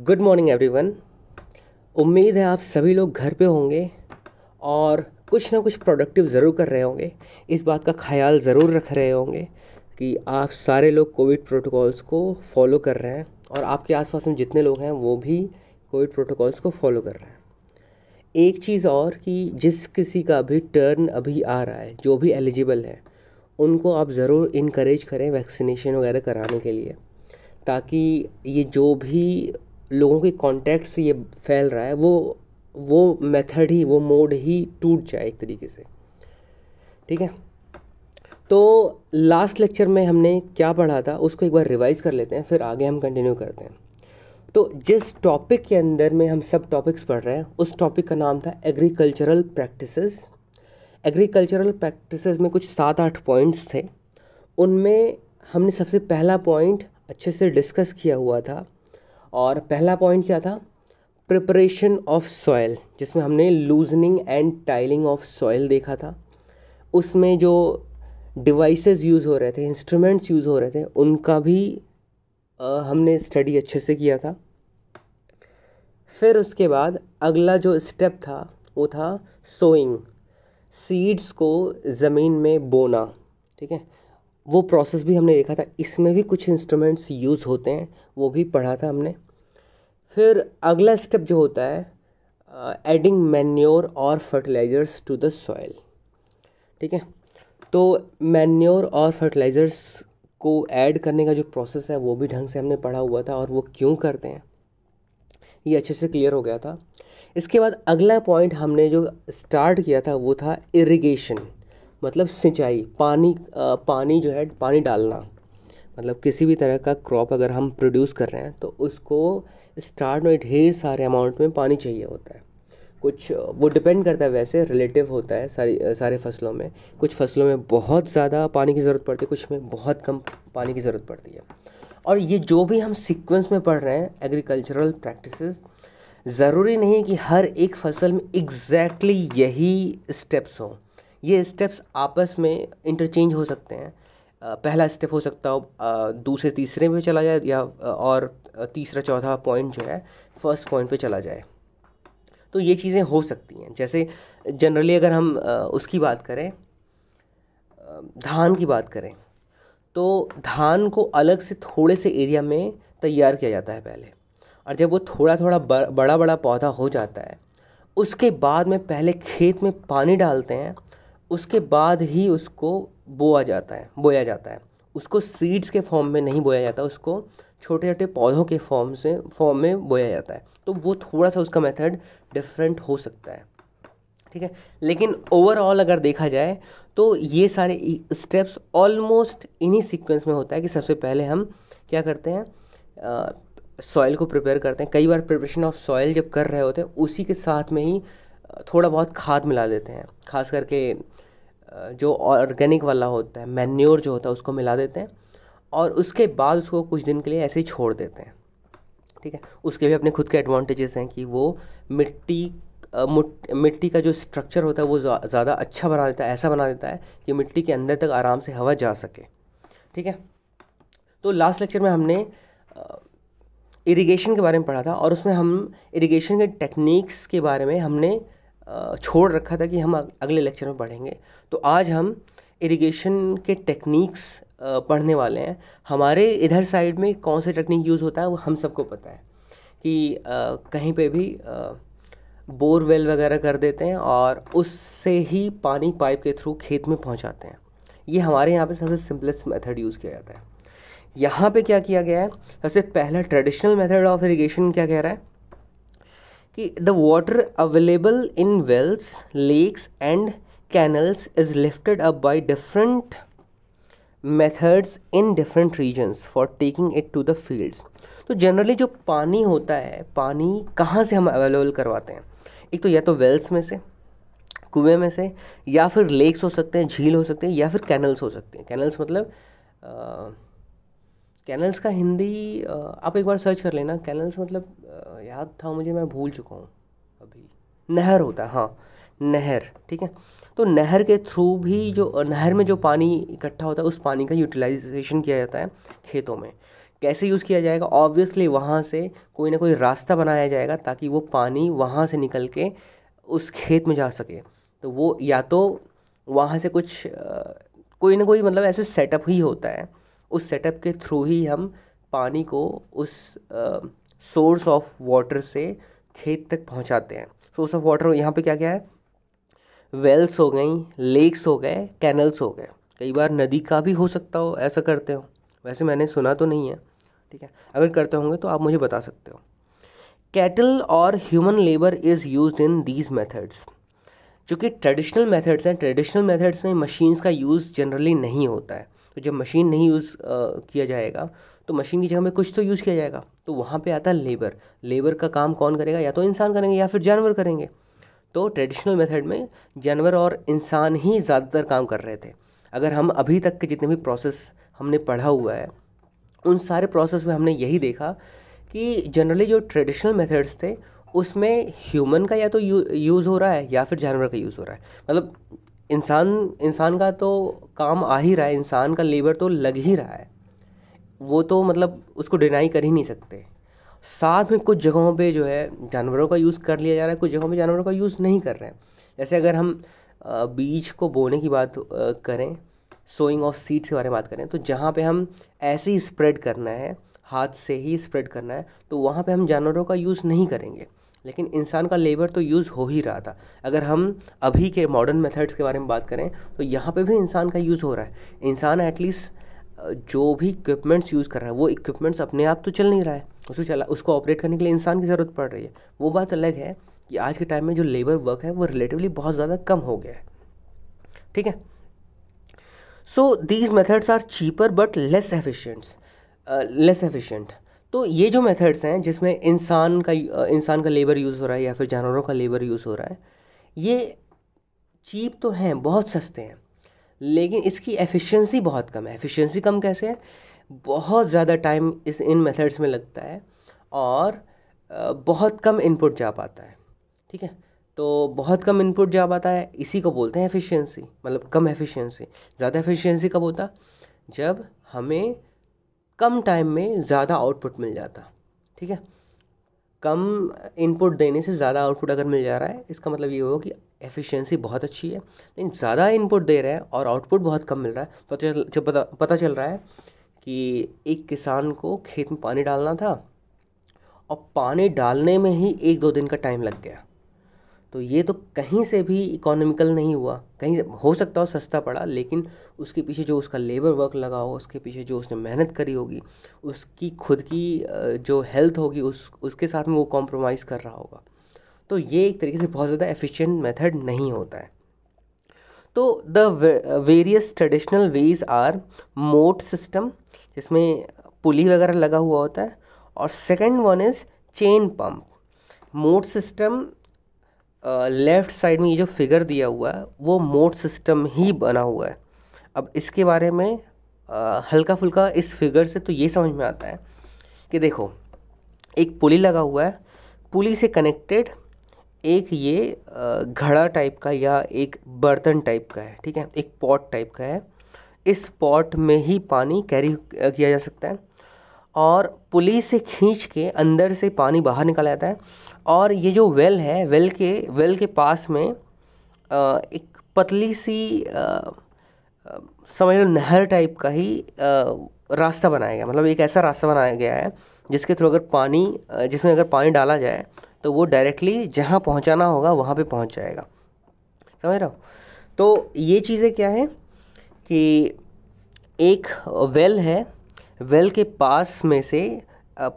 good morning everyone उम्मीद है आप सभी लोग घर पे होंगे और कुछ ना कुछ प्रोडक्टिव ज़रूर कर रहे होंगे इस बात का ख्याल ज़रूर रख रहे होंगे कि आप सारे लोग कोविड प्रोटोकॉल्स को फॉलो कर रहे हैं और आपके आसपास में जितने लोग हैं वो भी कोविड प्रोटोकॉल्स को फॉलो कर रहे हैं एक चीज़ और कि जिस किसी का भी टर्न अभी आ रहा है जो भी एलिजिबल है उनको आप ज़रूर इनक्रेज करें वैक्सीनेशन वगैरह कराने के लिए ताकि ये जो भी लोगों के कॉन्टैक्ट से ये फैल रहा है वो वो मेथड ही वो मोड ही टूट जाए एक तरीके से ठीक है तो लास्ट लेक्चर में हमने क्या पढ़ा था उसको एक बार रिवाइज कर लेते हैं फिर आगे हम कंटिन्यू करते हैं तो जिस टॉपिक के अंदर में हम सब टॉपिक्स पढ़ रहे हैं उस टॉपिक का नाम था एग्रीकल्चरल प्रैक्टिसेस एग्रीकल्चरल प्रैक्टिसेस में कुछ सात आठ पॉइंट्स थे उनमें हमने सबसे पहला पॉइंट अच्छे से डिस्कस किया हुआ था और पहला पॉइंट क्या था प्रिपरेशन ऑफ सॉयल जिसमें हमने loosening and tilling of soil देखा था उसमें जो डिवाइसेस यूज़ हो रहे थे इंस्ट्रूमेंट्स यूज़ हो रहे थे उनका भी आ, हमने स्टडी अच्छे से किया था फिर उसके बाद अगला जो स्टेप था वो था सोइंग सीड्स को ज़मीन में बोना ठीक है वो प्रोसेस भी हमने देखा था इसमें भी कुछ इंस्ट्रूमेंट्स यूज़ होते हैं वो भी पढ़ा था हमने फिर अगला स्टेप जो होता है एडिंग uh, मैन्योर और फर्टिलाइज़र्स टू द सॉयल ठीक है तो मैन्योर और फर्टिलाइज़र्स को ऐड करने का जो प्रोसेस है वो भी ढंग से हमने पढ़ा हुआ था और वो क्यों करते हैं ये अच्छे से क्लियर हो गया था इसके बाद अगला पॉइंट हमने जो स्टार्ट किया था वो था इरिगेशन मतलब सिंचाई पानी पानी जो है पानी डालना मतलब किसी भी तरह का क्रॉप अगर हम प्रोड्यूस कर रहे हैं तो उसको स्टार्ट में ढेर सारे अमाउंट में पानी चाहिए होता है कुछ वो डिपेंड करता है वैसे रिलेटिव होता है सारी सारे फसलों में कुछ फसलों में बहुत ज़्यादा पानी की ज़रूरत पड़ती है कुछ में बहुत कम पानी की ज़रूरत पड़ती है और ये जो भी हम सीक्वेंस में पढ़ रहे हैं एग्रीकल्चरल प्रैक्टिसेस ज़रूरी नहीं है कि हर एक फसल में एग्जैक्टली exactly यही स्टेप्स हों ये स्टेप्स आपस में इंटरचेंज हो सकते हैं पहला स्टेप हो सकता हो दूसरे तीसरे में चला जाए या और तीसरा चौथा पॉइंट जो है फर्स्ट पॉइंट पे चला जाए तो ये चीज़ें हो सकती हैं जैसे जनरली अगर हम उसकी बात करें धान की बात करें तो धान को अलग से थोड़े से एरिया में तैयार किया जाता है पहले और जब वो थोड़ा थोड़ा बड़ा बड़ा पौधा हो जाता है उसके बाद में पहले खेत में पानी डालते हैं उसके बाद ही उसको बोआ जाता है बोया जाता है उसको सीड्स के फॉर्म में नहीं बोया जाता उसको छोटे छोटे पौधों के फॉर्म से फॉर्म में बोया जाता है तो वो थोड़ा सा उसका मेथड डिफरेंट हो सकता है ठीक है लेकिन ओवरऑल अगर देखा जाए तो ये सारे स्टेप्स ऑलमोस्ट इन्हीं सीक्वेंस में होता है कि सबसे पहले हम क्या करते हैं सॉइल को प्रिपेयर करते हैं कई बार प्रिपरेशन ऑफ सॉइल जब कर रहे होते हैं उसी के साथ में ही थोड़ा बहुत खाद मिला देते हैं खास करके जो ऑर्गेनिक वाला होता है मैन्योर जो होता है उसको मिला देते हैं और उसके बाद उसको कुछ दिन के लिए ऐसे ही छोड़ देते हैं ठीक है उसके भी अपने खुद के एडवांटेजेस हैं कि वो मिट्टी मिट्टी का जो स्ट्रक्चर होता है वो ज़्यादा अच्छा बना देता है ऐसा बना देता है कि मिट्टी के अंदर तक आराम से हवा जा सके ठीक है तो लास्ट लेक्चर में हमने इरिगेशन के बारे में पढ़ा था और उसमें हम इरिगेशन के टेक्निक्स के बारे में हमने छोड़ रखा था कि हम अगले लेक्चर में पढ़ेंगे तो आज हम इरिगेशन के टेक्निक्स पढ़ने वाले हैं हमारे इधर साइड में कौन सा टेक्निक यूज़ होता है वो हम सबको पता है कि कहीं पे भी बोरवेल वगैरह कर देते हैं और उससे ही पानी पाइप के थ्रू खेत में पहुंचाते हैं ये हमारे यहाँ पे सबसे सिंपलेस्ट मेथड यूज़ किया जाता है यहाँ पे क्या किया गया है सबसे पहला ट्रेडिशनल मेथड ऑफ इरिगेशन क्या कह रहा है कि the water available in wells lakes and canals is lifted up by different methods in different regions for taking it to the fields तो जनरली जो पानी होता है पानी कहाँ से हम अवेलेबल करवाते हैं एक तो या तो वेल्स में से कुएं में से या फिर लेक्स हो सकते हैं झील हो सकते हैं या फिर कैनल्स हो सकते हैं कैनल्स मतलब कैनल्स का हिंदी आ, आप एक बार सर्च कर लेना कैनल्स मतलब आ, याद था मुझे मैं भूल चुका हूँ अभी नहर होता है हाँ नहर ठीक है तो नहर के थ्रू भी जो नहर में जो पानी इकट्ठा होता है उस पानी का यूटिलाइजेशन किया जाता है खेतों में कैसे यूज़ किया जाएगा ऑब्वियसली वहाँ से कोई ना कोई रास्ता बनाया जाएगा ताकि वो पानी वहाँ से निकल के उस खेत में जा सके तो वो या तो वहाँ से कुछ कोई ना कोई मतलब ऐसे सेटअप ही होता है उस सेटअप के थ्रू ही हम पानी को उस सोर्स ऑफ वाटर से खेत तक पहुंचाते हैं सोर्स ऑफ वाटर यहाँ पे क्या क्या है वेल्स हो गई लेक्स हो गए कैनल्स हो गए कई बार नदी का भी हो सकता हो ऐसा करते हो वैसे मैंने सुना तो नहीं है ठीक है अगर करते होंगे तो आप मुझे बता सकते हो कैटल और human labour is use in these methods जो कि ट्रेडिशनल मेथड्स हैं ट्रेडिशनल मेथड्स में मशीन्स का यूज़ जनरली नहीं होता है तो जब मशीन नहीं यूज़ किया जाएगा तो मशीन की जगह में कुछ तो यूज़ किया जाएगा तो वहाँ पर आता है लेबर लेबर का काम कौन करेगा या तो इंसान करेंगे या फिर जानवर करेंगे तो ट्रेडिशनल मेथड में जानवर और इंसान ही ज़्यादातर काम कर रहे थे अगर हम अभी तक के जितने भी प्रोसेस हमने पढ़ा हुआ है उन सारे प्रोसेस में हमने यही देखा कि जनरली जो ट्रेडिशनल मेथड्स थे उसमें ह्यूमन का या तो यूज़ हो रहा है या फिर जानवर का यूज़ हो रहा है मतलब इंसान इंसान का तो काम आ ही रहा है इंसान का लेबर तो लग ही रहा है वो तो मतलब उसको डिनाई कर ही नहीं सकते साथ में कुछ जगहों पे जो है जानवरों का यूज़ कर लिया जा रहा है कुछ जगहों पे जानवरों का यूज़ नहीं कर रहे हैं जैसे अगर हम बीज को बोने की बात करें सोइंग ऑफ सीड्स के बारे में बात करें तो जहाँ पे हम ऐसे ही स्प्रेड करना है हाथ से ही स्प्रेड करना है तो वहाँ पे हम जानवरों का यूज़ नहीं करेंगे लेकिन इंसान का लेबर तो यूज़ हो ही रहा था अगर हम अभी के मॉडर्न मेथड्स के बारे में बात करें तो यहाँ पे भी इंसान का यूज़ हो रहा है इंसान एटलीस्ट जो भी इक्विपमेंट्स यूज़ कर रहा है वो इक्विपमेंट्स अपने आप तो चल नहीं रहा है उसको चला उसको ऑपरेट करने के लिए इंसान की ज़रूरत पड़ रही है वो बात अलग है कि आज के टाइम में जो लेबर वर्क है वो रिलेटिवली बहुत ज़्यादा कम हो गया है ठीक है so these methods are cheaper but less efficient less efficient तो ये जो मेथड्स हैं जिसमें इंसान का uh, इंसान का लेबर यूज़ हो रहा है या फिर जानवरों का लेबर यूज़ हो रहा है ये चीप तो हैं बहुत सस्ते हैं लेकिन इसकी एफिशिएंसी बहुत कम है एफिशिएंसी कम कैसे है बहुत ज़्यादा टाइम इस इन मेथड्स में लगता है और बहुत कम इनपुट जा पाता है ठीक है तो बहुत कम इनपुट जा पाता है इसी को बोलते हैं एफिशिएंसी मतलब कम एफिशिएंसी ज़्यादा एफिशिएंसी कब होता जब हमें कम टाइम में ज़्यादा आउटपुट मिल जाता ठीक है कम इनपुट देने से ज़्यादा आउटपुट अगर मिल जा रहा है इसका मतलब ये होगा कि एफिशिएंसी बहुत अच्छी है लेकिन ज़्यादा इनपुट दे रहे हैं और आउटपुट बहुत कम मिल रहा है पता चल जब पता पता चल रहा है कि एक किसान को खेत में पानी डालना था और पानी डालने में ही एक दो दिन का टाइम लग गया तो ये तो कहीं से भी इकोनॉमिकल नहीं हुआ कहीं हो सकता हो सस्ता पड़ा लेकिन उसके पीछे जो उसका लेबर वर्क लगा हो उसके पीछे जो उसने मेहनत करी होगी उसकी खुद की जो हेल्थ होगी उस उसके साथ में वो कॉम्प्रोमाइज़ कर रहा होगा तो ये एक तरीके से बहुत ज़्यादा एफिशिएंट मेथड नहीं होता है तो the various traditional ways are mot system जिसमें पुली वगैरह लगा हुआ होता है और second one is chain pump mot system left side में ये जो फिगर दिया हुआ है वो मोट सिस्टम ही बना हुआ है अब इसके बारे में uh, हल्का फुल्का इस फिगर से तो ये समझ में आता है कि देखो एक पुली लगा हुआ है पुली से कनेक्टेड एक ये घड़ा टाइप का या एक बर्तन टाइप का है ठीक है एक पॉट टाइप का है इस पॉट में ही पानी कैरी किया जा सकता है और पुली से खींच के अंदर से पानी बाहर निकाला जाता है और ये जो वेल है वेल के वेल के पास में एक पतली सी समझ लो नहर टाइप का ही रास्ता बनाया गया मतलब एक ऐसा रास्ता बनाया गया है जिसके थ्रू अगर पानी जिसमें अगर पानी डाला जाए तो वो डायरेक्टली जहाँ पहुँचाना होगा वहाँ पे पहुँच जाएगा समझ रहा हो तो ये चीज़ें क्या हैं कि एक वेल है वेल के पास में से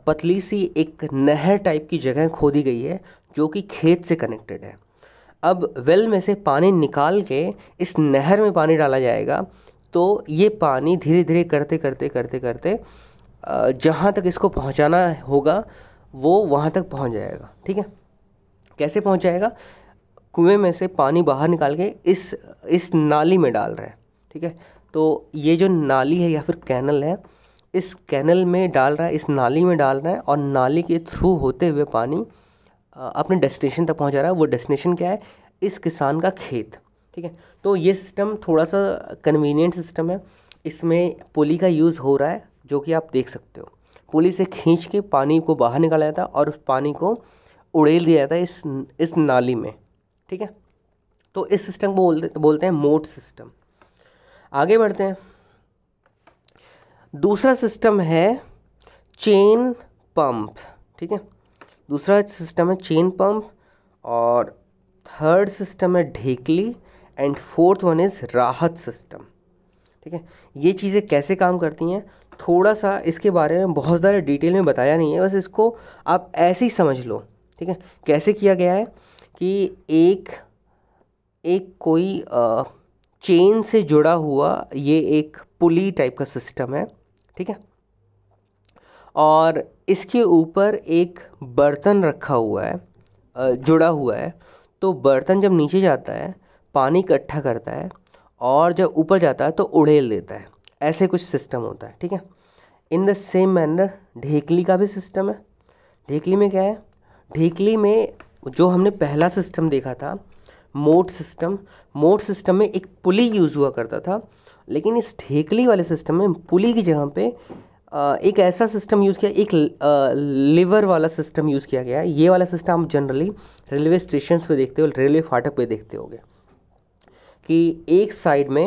पतली सी एक नहर टाइप की जगह खोदी गई है जो कि खेत से कनेक्टेड है अब वेल में से पानी निकाल के इस नहर में पानी डाला जाएगा तो ये पानी धीरे धीरे करते करते करते करते जहाँ तक इसको पहुँचाना होगा वो वहाँ तक पहुँच जाएगा ठीक है कैसे पहुँच जाएगा कुएँ में से पानी बाहर निकाल के इस इस नाली में डाल रहा है ठीक है तो ये जो नाली है या फिर कैनल है इस कैनल में डाल रहा है इस नाली में डाल रहा है और नाली के थ्रू होते हुए पानी अपने डेस्टिनेशन तक पहुंचा रहा है वो डेस्टिनेशन क्या है इस किसान का खेत ठीक है तो ये सिस्टम थोड़ा सा कन्वीनियंट सिस्टम है इसमें पुली का यूज़ हो रहा है जो कि आप देख सकते हो पुलिस से खींच के पानी को बाहर निकाला जाता और उस पानी को उड़ेल दिया जाता है इस इस नाली में ठीक है तो इस सिस्टम को बोलते बोलते हैं मोट सिस्टम आगे बढ़ते हैं दूसरा सिस्टम है चेन पंप ठीक है दूसरा सिस्टम है चेन पंप और थर्ड सिस्टम है dhekli and fourth one is rahat system ठीक है ये चीज़ें कैसे काम करती हैं थोड़ा सा इसके बारे में बहुत ज़्यादा डिटेल में बताया नहीं है बस इसको आप ऐसे ही समझ लो ठीक है कैसे किया गया है कि एक एक कोई आ, चेन से जुड़ा हुआ ये एक पुली टाइप का सिस्टम है ठीक है और इसके ऊपर एक बर्तन रखा हुआ है जुड़ा हुआ है तो बर्तन जब नीचे जाता है पानी इकट्ठा करता है और जब ऊपर जाता है तो उड़ेल देता है ऐसे कुछ सिस्टम होता है ठीक है इन द सेम मैनर ढेकली का भी सिस्टम है ढेकली में क्या है ढेकली में जो हमने पहला सिस्टम देखा था मोट सिस्टम मोट सिस्टम में एक पुली यूज़ हुआ करता था लेकिन इस ढेकली वाले सिस्टम में पुली की जगह पे एक ऐसा सिस्टम यूज़ किया एक लिवर वाला सिस्टम यूज़ किया गया है ये वाला सिस्टम आप जनरली रेलवे स्टेशन पे देखते हो रेलवे फाटक पे देखते हो कि एक साइड में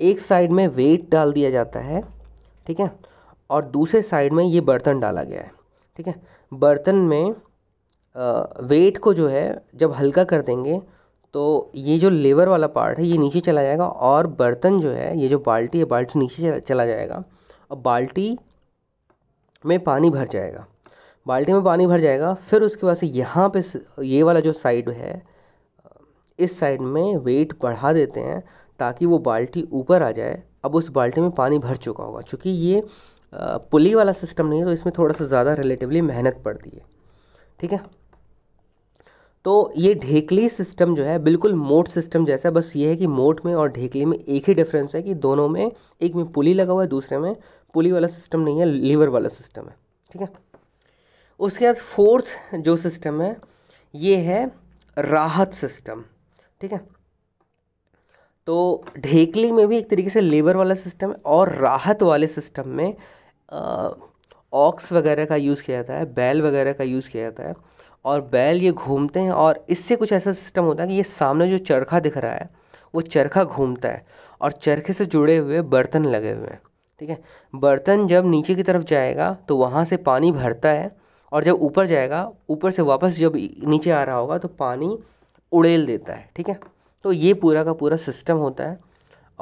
एक साइड में वेट डाल दिया जाता है ठीक है और दूसरे साइड में ये बर्तन डाला गया है ठीक है बर्तन में वेट को जो है जब हल्का कर देंगे तो ये जो लेवर वाला पार्ट है ये नीचे चला जाएगा और बर्तन जो है ये जो बाल्टी है बाल्टी नीचे चला जाएगा और बाल्टी में पानी भर जाएगा बाल्टी में पानी भर जाएगा फिर उसके बाद से यहाँ पे ये वाला जो साइड है इस साइड में वेट बढ़ा देते हैं ताकि वो बाल्टी ऊपर आ जाए अब उस बाल्टी में पानी भर चुका होगा चूँकि ये पुली वाला सिस्टम नहीं है तो इसमें थोड़ा सा ज़्यादा रिलेटिवली मेहनत पड़ती है ठीक है तो ये ढेकली सिस्टम जो है बिल्कुल मोट सिस्टम जैसा बस ये है कि मोट में और ढेकली में एक ही डिफरेंस है कि दोनों में एक में पुली लगा हुआ है दूसरे में पुली वाला सिस्टम नहीं है लीवर वाला सिस्टम है ठीक है उसके बाद फोर्थ जो सिस्टम है ये है राहत सिस्टम ठीक है तो ढेकली में भी एक तरीके से लेबर वाला सिस्टम है और राहत वाले सिस्टम में ऑक्स वगैरह का यूज़ किया जाता है बैल वगैरह का यूज़ किया जाता है और बैल ये घूमते हैं और इससे कुछ ऐसा सिस्टम होता है कि ये सामने जो चरखा दिख रहा है वो चरखा घूमता है और चरखे से जुड़े हुए बर्तन लगे हुए हैं ठीक है बर्तन जब नीचे की तरफ जाएगा तो वहाँ से पानी भरता है और जब ऊपर जाएगा ऊपर से वापस जब नीचे आ रहा होगा तो पानी उड़ेल देता है ठीक है तो ये पूरा का पूरा सिस्टम होता है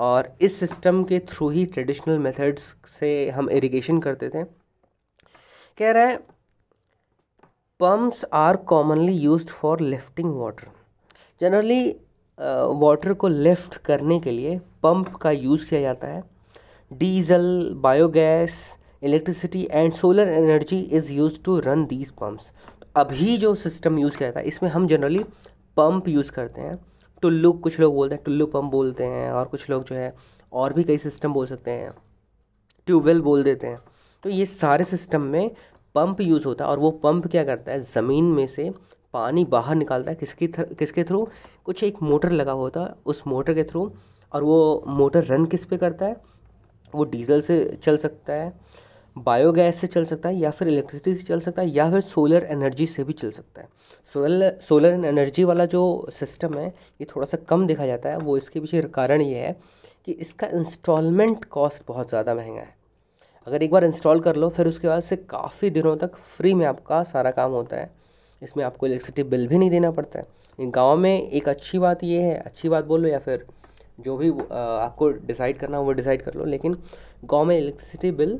और इस सिस्टम के थ्रू ही ट्रेडिशनल मेथड्स से हम इरिगेशन करते थे कह रहा है pumps are commonly use for lifting water generally water को लिफ्ट करने के लिए पंप का यूज़ किया जाता है diesel biogas electricity and solar energy is use to run these pumps अभी जो सिस्टम यूज़ किया जाता है इसमें हम जनरली पंप यूज़ करते हैं टुल्लू कुछ लोग बोलते हैं टुल्लू पम्प बोलते हैं और कुछ लोग जो है और भी कई सिस्टम बोल सकते हैं ट्यूबवेल बोल देते हैं तो ये सारे सिस्टम में पंप यूज़ होता है और वो पंप क्या करता है ज़मीन में से पानी बाहर निकालता है किसकी किसके थ्रू कुछ एक मोटर लगा होता है उस मोटर के थ्रू और वो मोटर रन किस पे करता है वो डीजल से चल सकता है बायोगैस से चल सकता है या फिर इलेक्ट्रिसिटी से चल सकता है या फिर सोलर एनर्जी से भी चल सकता है सोलर सोलर एनर्जी वाला जो सिस्टम है ये थोड़ा सा कम देखा जाता है वो इसके पीछे कारण ये है कि इसका इंस्टॉलमेंट कॉस्ट बहुत ज़्यादा महंगा है अगर एक बार इंस्टॉल कर लो फिर उसके बाद से काफ़ी दिनों तक फ्री में आपका सारा काम होता है इसमें आपको इलेक्ट्रिसिटी बिल भी नहीं देना पड़ता है गाँव में एक अच्छी बात ये है अच्छी बात बोलो या फिर जो भी आपको डिसाइड करना हो वो डिसाइड कर लो लेकिन गाँव में इलेक्ट्रिसिटी बिल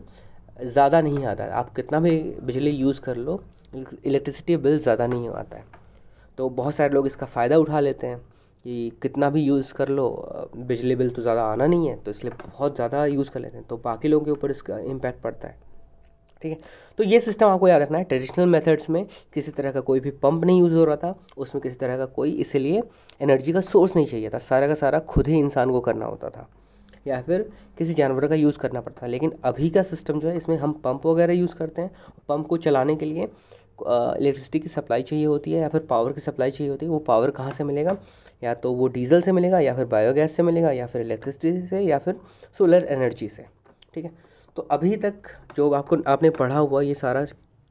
ज़्यादा नहीं आता आप कितना भी बिजली यूज़ कर लो इलेक्ट्रिसिटी बिल ज़्यादा नहीं आता है तो बहुत सारे लोग इसका फ़ायदा उठा लेते हैं कि कितना भी यूज़ कर लो बिजली बिल तो ज़्यादा आना नहीं है तो इसलिए बहुत ज़्यादा यूज़ कर लेते हैं तो बाकी लोगों के ऊपर इसका इम्पैक्ट पड़ता है ठीक है तो ये सिस्टम आपको याद रखना है ट्रेडिशनल मेथड्स में किसी तरह का कोई भी पंप नहीं यूज़ हो रहा था उसमें किसी तरह का कोई इसीलिए एनर्जी का सोर्स नहीं चाहिए था सारा का सारा खुद ही इंसान को करना होता था या फिर किसी जानवर का यूज़ करना पड़ता है लेकिन अभी का सिस्टम जो है इसमें हम पंप वगैरह यूज़ करते हैं पंप को चलाने के लिए इलेक्ट्रिसिटी की सप्लाई चाहिए होती है या फिर पावर की सप्लाई चाहिए होती है वो पावर कहाँ से मिलेगा या तो वो डीजल से मिलेगा या फिर बायोगैस से मिलेगा या फिर इलेक्ट्रिसिटी से या फिर सोलर एनर्जी से ठीक है तो अभी तक जो आपको आपने पढ़ा हुआ ये सारा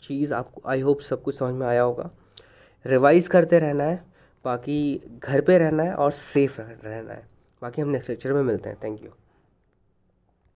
चीज़ आपको आई होप सब कुछ समझ में आया होगा रिवाइज़ करते रहना है बाकी घर पे रहना है और सेफ रहना है बाकी हम नेक्स्ट लेक्चर में मिलते हैं थैंक यू